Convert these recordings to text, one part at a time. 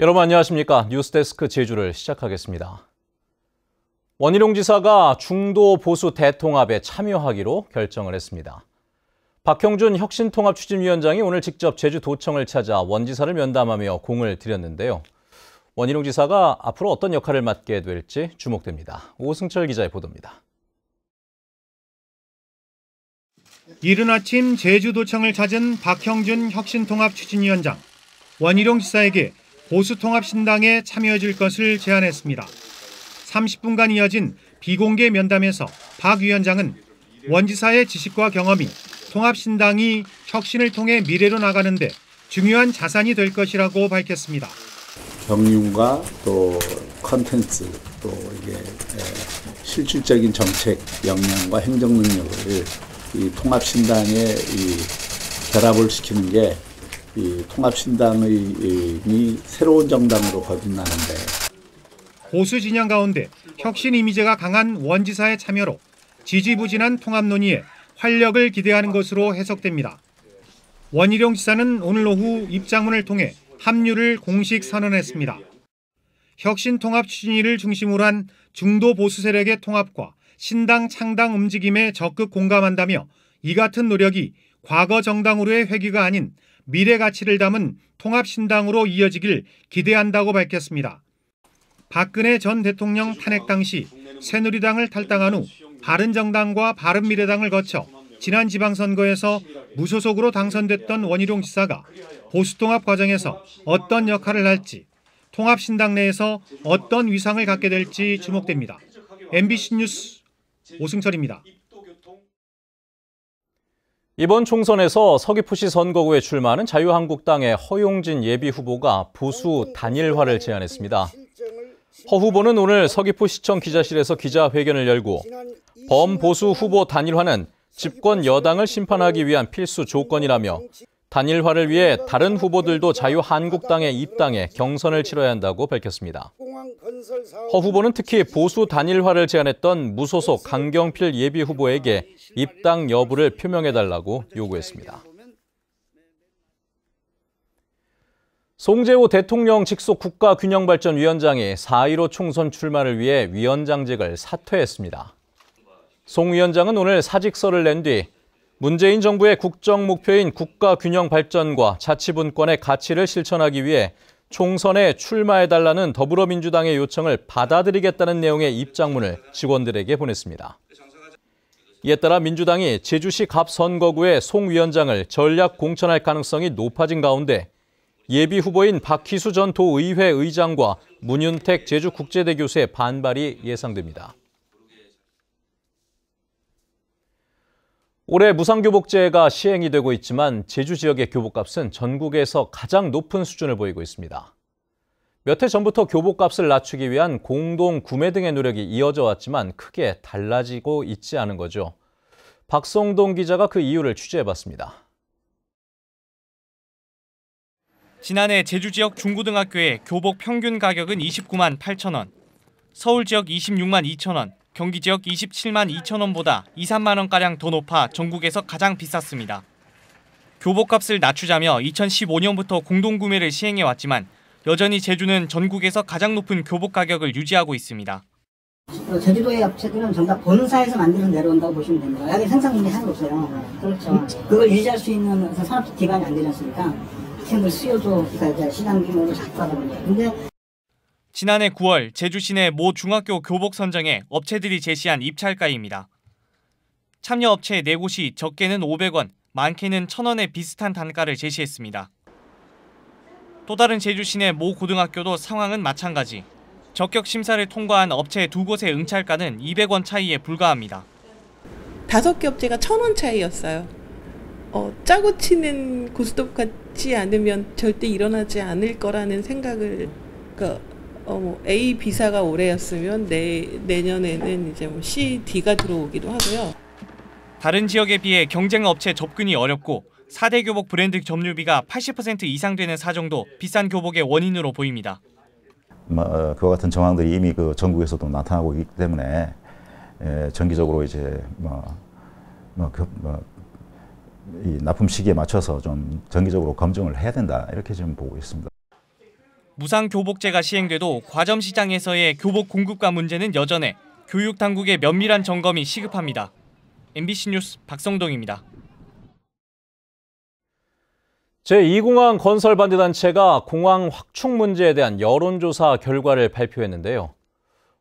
여러분 안녕하십니까 뉴스데스크 제주를 시작하겠습니다. 원희룡 지사가 중도 보수 대통합에 참여하기로 결정을 했습니다. 박형준 혁신통합 추진위원장이 오늘 직접 제주도청을 찾아 원 지사를 면담하며 공을 들였는데요. 원희룡 지사가 앞으로 어떤 역할을 맡게 될지 주목됩니다. 오승철 기자의 보도입니다. 이른 아침 제주도청을 찾은 박형준 혁신통합 추진위원장 원희룡 지사에게 보수통합신당에 참여해줄 것을 제안했습니다. 30분간 이어진 비공개 면담에서 박 위원장은 원지사의 지식과 경험이 통합신당이 혁신을 통해 미래로 나가는데 중요한 자산이 될 것이라고 밝혔습니다. 경륜과 또 컨텐츠 또 이게 실질적인 정책 역량과 행정 능력을 이 통합신당에 이 결합을 시키는 게이 통합신당의이 새로운 정당으로 거듭나는데 보수 진영 가운데 혁신 이미지가 강한 원지사의 참여로 지지부진한 통합 논의에 활력을 기대하는 것으로 해석됩니다. 원희룡 지사는 오늘 오후 입장문을 통해 합류를 공식 선언했습니다. 혁신 통합 추진위를 중심으로 한 중도 보수 세력의 통합과 신당 창당 움직임에 적극 공감한다며 이 같은 노력이 과거 정당으로의 회귀가 아닌 미래 가치를 담은 통합신당으로 이어지길 기대한다고 밝혔습니다. 박근혜 전 대통령 탄핵 당시 새누리당을 탈당한 후 바른정당과 바른미래당을 거쳐 지난 지방선거에서 무소속으로 당선됐던 원희룡 지사가 보수통합 과정에서 어떤 역할을 할지 통합신당 내에서 어떤 위상을 갖게 될지 주목됩니다. MBC 뉴스 오승철입니다. 이번 총선에서 서귀포시 선거구에 출마하는 자유한국당의 허용진 예비후보가 보수 단일화를 제안했습니다. 허 후보는 오늘 서귀포시청 기자실에서 기자회견을 열고 범보수 후보 단일화는 집권 여당을 심판하기 위한 필수 조건이라며 단일화를 위해 다른 후보들도 자유한국당에 입당해 경선을 치러야 한다고 밝혔습니다. 허 후보는 특히 보수 단일화를 제안했던 무소속 강경필 예비 후보에게 입당 여부를 표명해달라고 요구했습니다. 송재호 대통령 직속 국가균형발전위원장이 4.15 총선 출마를 위해 위원장직을 사퇴했습니다. 송 위원장은 오늘 사직서를 낸뒤 문재인 정부의 국정 목표인 국가 균형 발전과 자치분권의 가치를 실천하기 위해 총선에 출마해달라는 더불어민주당의 요청을 받아들이겠다는 내용의 입장문을 직원들에게 보냈습니다. 이에 따라 민주당이 제주시 갑 선거구에 송 위원장을 전략 공천할 가능성이 높아진 가운데 예비 후보인 박희수 전 도의회 의장과 문윤택 제주국제대 교수의 반발이 예상됩니다. 올해 무상교복제가 시행이 되고 있지만 제주 지역의 교복값은 전국에서 가장 높은 수준을 보이고 있습니다. 몇 해 전부터 교복값을 낮추기 위한 공동 구매 등의 노력이 이어져 왔지만 크게 달라지고 있지 않은 거죠. 박성동 기자가 그 이유를 취재해봤습니다. 지난해 제주 지역 중고등학교의 교복 평균 가격은 29만 8천 원, 서울 지역 26만 2천 원, 경기 지역 27만 2천 원보다 2, 3만 원가량 더 높아 전국에서 가장 비쌌습니다. 교복값을 낮추자며 2015년부터 공동구매를 시행해왔지만 여전히 제주는 전국에서 가장 높은 교복 가격을 유지하고 있습니다. 제주도의 업체들은 전부 다 본사에서 만들어 내려온다고 보시면 됩니다. 여기 생산 능이하나 없어요. 그렇죠. 음, 그걸 유지할 수 있는 산업 기반이 안 되지 않습니까? 지금 수요도 그러니까 시장 규모도 작다 보니까. 지난해 9월 제주 시내 모 중학교 교복 선정에 업체들이 제시한 입찰가입니다. 참여 업체 4곳이 적게는 500원, 많게는 1,000원의 비슷한 단가를 제시했습니다. 또 다른 제주 시내 모 고등학교도 상황은 마찬가지. 적격 심사를 통과한 업체 두 곳의 응찰가는 200원 차이에 불과합니다. 다섯 개 업체가 1,000원 차이였어요. 어, 짜고 치는 고스톱 같지 않으면 절대 일어나지 않을 거라는 생각을 그 어, 뭐 A, 비사가 올해였으면 내, 내년에는 이제 뭐 C, D가 들어오기도 하고요. 다른 지역에 비해 경쟁 업체 접근이 어렵고 4대 교복 브랜드 점유비가 80% 이상 되는 사정도 비싼 교복의 원인으로 보입니다. 어, 그와 같은 정황들이 이미 그 전국에서도 나타나고 있기 때문에 예, 정기적으로 이제 뭐, 뭐, 그, 뭐, 이 납품 시기에 맞춰서 좀 정기적으로 검증을 해야 된다 이렇게 지금 보고 있습니다. 무상 교복제가 시행돼도 과점 시장에서의 교복 공급과 문제는 여전해 교육 당국의 면밀한 점검이 시급합니다. MBC 뉴스 박성동입니다. 제2공항 건설 반대 단체가 공항 확충 문제에 대한 여론조사 결과를 발표했는데요.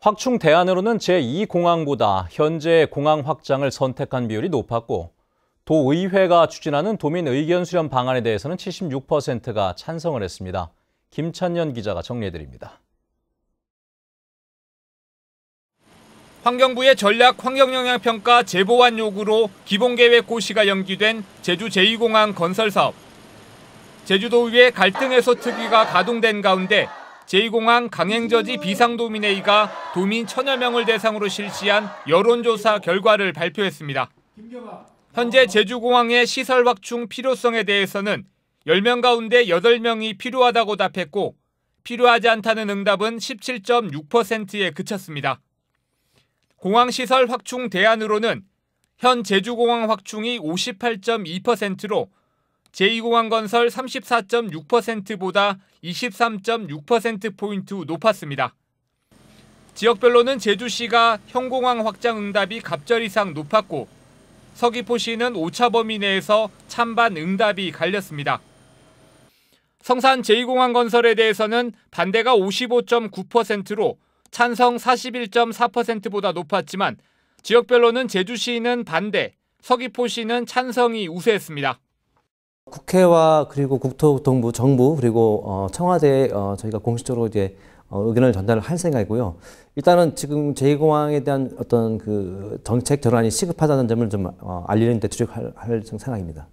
확충 대안으로는 제2공항보다 현재 공항 확장을 선택한 비율이 높았고 도의회가 추진하는 도민 의견 수렴 방안에 대해서는 76%가 찬성을 했습니다. 김찬연 기자가 정리해드립니다. 환경부의 전략 환경영향평가 제보안 요구로 기본계획 고시가 연기된 제주 제2공항 건설 사업. 제주도의회 갈등 해소 특위가 가동된 가운데 제2공항 강행저지 비상도민회의가 도민 천여 명을 대상으로 실시한 여론조사 결과를 발표했습니다. 현재 제주공항의 시설 확충 필요성에 대해서는 10명 가운데 8명이 필요하다고 답했고 필요하지 않다는 응답은 17.6%에 그쳤습니다. 공항시설 확충 대안으로는 현 제주공항 확충이 58.2%로 제2공항 건설 34.6%보다 23.6%포인트 높았습니다. 지역별로는 제주시가 현공항 확장 응답이 갑절 이상 높았고 서귀포시는 오차범위 내에서 찬반 응답이 갈렸습니다. 성산 제2공항 건설에 대해서는 반대가 55.9%로 찬성 41.4%보다 높았지만 지역별로는 제주시는 반대, 서귀포시는 찬성이 우세했습니다. 국회와 그리고 국토교통부 정부 그리고 어, 청와대에 어, 저희가 공식적으로 이제 어, 의견을 전달을 할 생각이고요. 일단은 지금 제2공항에 대한 어떤 그 정책 전환이 시급하다는 점을 좀 알리는 데 주력할 생각입니다.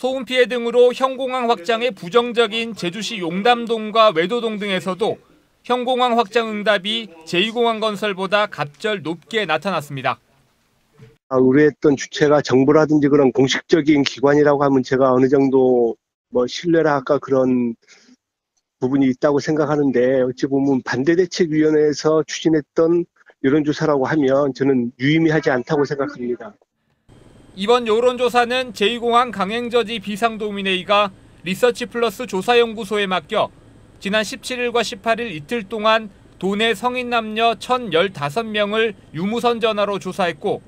소음 피해 등으로 형공항 확장에 부정적인 제주시 용담동과 외도동 등에서도 형공항 확장 응답이 제2공항 건설보다 갑절 높게 나타났습니다. 의뢰했던 아, 주체가 정부라든지 그런 공식적인 기관이라고 하면 제가 어느 정도 뭐 신뢰라 할까 그런 부분이 있다고 생각하는데 어찌 보면 반대대책위원회에서 추진했던 여론조사라고 하면 저는 유의미하지 않다고 생각합니다. 이번 여론조사는 제2공항 강행저지 비상도미네이가 리서치 플러스 조사연구소에 맡겨 지난 17일과 18일 이틀 동안 도내 성인 남녀 1,015명을 유무선 전화로 조사했고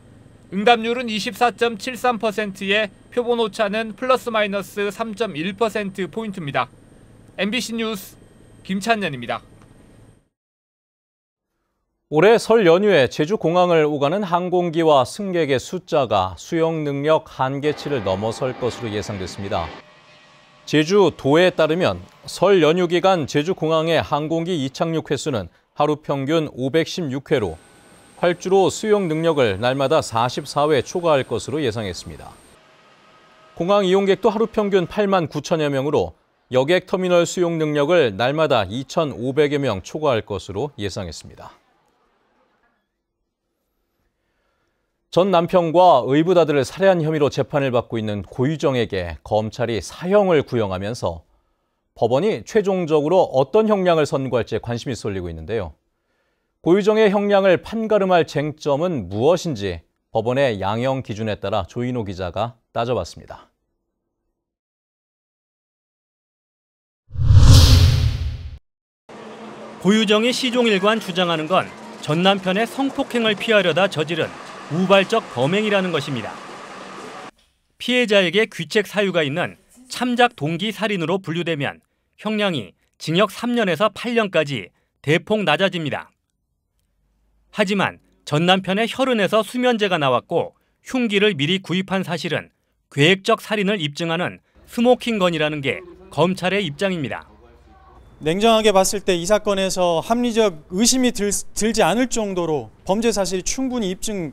응답률은 24.73%에 표본 오차는 플러스 마이너스 3.1%포인트입니다. MBC 뉴스 김찬년입니다. 올해 설 연휴에 제주 공항을 오가는 항공기와 승객의 숫자가 수용 능력 한계치를 넘어설 것으로 예상됐습니다. 제주 도에 따르면 설 연휴 기간 제주 공항의 항공기 이착륙 횟수는 하루 평균 516회로 활주로 수용 능력을 날마다 44회 초과할 것으로 예상했습니다. 공항 이용객도 하루 평균 8만 9천여 명으로 여객 터미널 수용 능력을 날마다 2,500여 명 초과할 것으로 예상했습니다. 전 남편과 의붓아들을 살해한 혐의로 재판을 받고 있는 고유정에게 검찰이 사형을 구형하면서 법원이 최종적으로 어떤 형량을 선고할지 관심이 쏠리고 있는데요. 고유정의 형량을 판가름할 쟁점은 무엇인지 법원의 양형 기준에 따라 조인호 기자가 따져봤습니다. 고유정이 시종일관 주장하는 건 전 남편의 성폭행을 피하려다 저지른 우발적 범행이라는 것입니다. 피해자에게 귀책 사유가 있는 참작 동기 살인으로 분류되면 형량이 징역 3년에서 8년까지 대폭 낮아집니다. 하지만 전 남편의 혈흔에서 수면제가 나왔고 흉기를 미리 구입한 사실은 계획적 살인을 입증하는 스모킹건이라는 게 검찰의 입장입니다. 냉정하게 봤을 때 이 사건에서 합리적 의심이 들, 지 않을 정도로 범죄 사실이 충분히 입증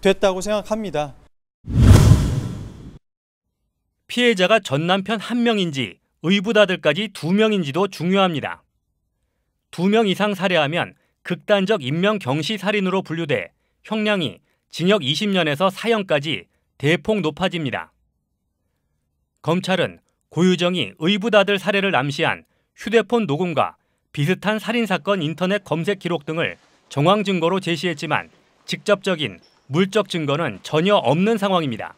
됐다고 생각합니다. 피해자가 전 남편 한 명인지 의붓아들까지 두 명인지도 중요합니다. 두 명 이상 살해하면 극단적 인명 경시 살인으로 분류돼 형량이 징역 20년에서 사형까지 대폭 높아집니다. 검찰은 고유정이 의붓아들 사례를 암시한 휴대폰 녹음과 비슷한 살인사건 인터넷 검색 기록 등을 정황 증거로 제시했지만 직접적인 물적 증거는 전혀 없는 상황입니다.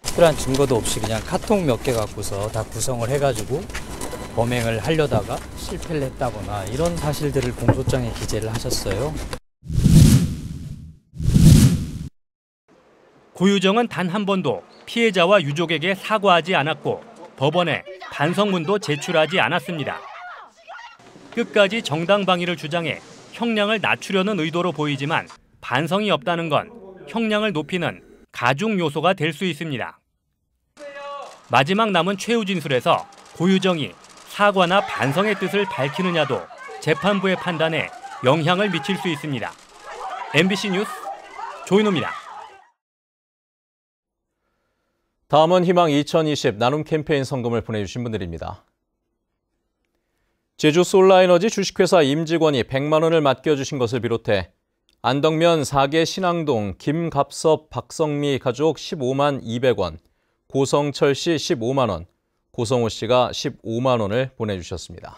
특별한 증거도 없이 그냥 카톡 몇개 갖고서 다 구성을 해가지고 범행을 하려다가 실패를 했다거나 이런 사실들을 공소장에 기재를 하셨어요. 고유정은 단 한 번도 피해자와 유족에게 사과하지 않았고 법원에 반성문도 제출하지 않았습니다. 끝까지 정당 방위를 주장해 형량을 낮추려는 의도로 보이지만 반성이 없다는 건 형량을 높이는 가중 요소가 될 수 있습니다. 마지막 남은 최후 진술에서 고유정이 사과나 반성의 뜻을 밝히느냐도 재판부의 판단에 영향을 미칠 수 있습니다. MBC 뉴스 조인호입니다. 다음은 희망 2020 나눔 캠페인 성금을 보내주신 분들입니다. 제주 솔라에너지 주식회사 임직원이 100만 원을 맡겨주신 것을 비롯해 안덕면 4개 신앙동 김갑섭 박성미 가족 15만 200원, 고성철 씨 15만 원, 고성호 씨가 15만 원을 보내주셨습니다.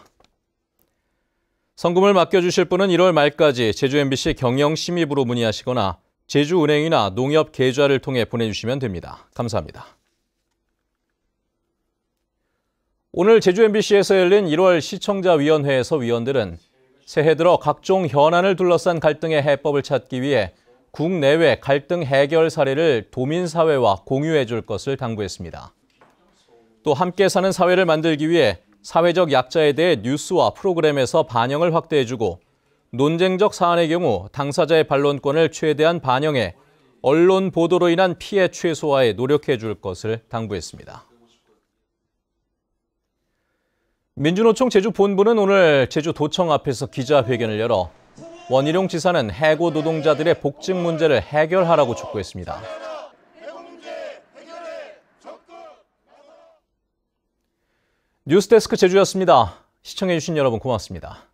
성금을 맡겨주실 분은 1월 말까지 제주 MBC 경영심의부로 문의하시거나 제주은행이나 농협 계좌를 통해 보내주시면 됩니다. 감사합니다. 오늘 제주 MBC에서 열린 1월 시청자위원회에서 위원들은 새해 들어 각종 현안을 둘러싼 갈등의 해법을 찾기 위해 국내외 갈등 해결 사례를 도민사회와 공유해 줄 것을 당부했습니다. 또 함께 사는 사회를 만들기 위해 사회적 약자에 대해 뉴스와 프로그램에서 반영을 확대해 주고 논쟁적 사안의 경우 당사자의 반론권을 최대한 반영해 언론 보도로 인한 피해 최소화에 노력해 줄 것을 당부했습니다. 민주노총 제주본부는 오늘 제주도청 앞에서 기자회견을 열어 원희룡 지사는 해고 노동자들의 복직 문제를 해결하라고 촉구했습니다. 뉴스데스크 제주였습니다. 시청해주신 여러분 고맙습니다.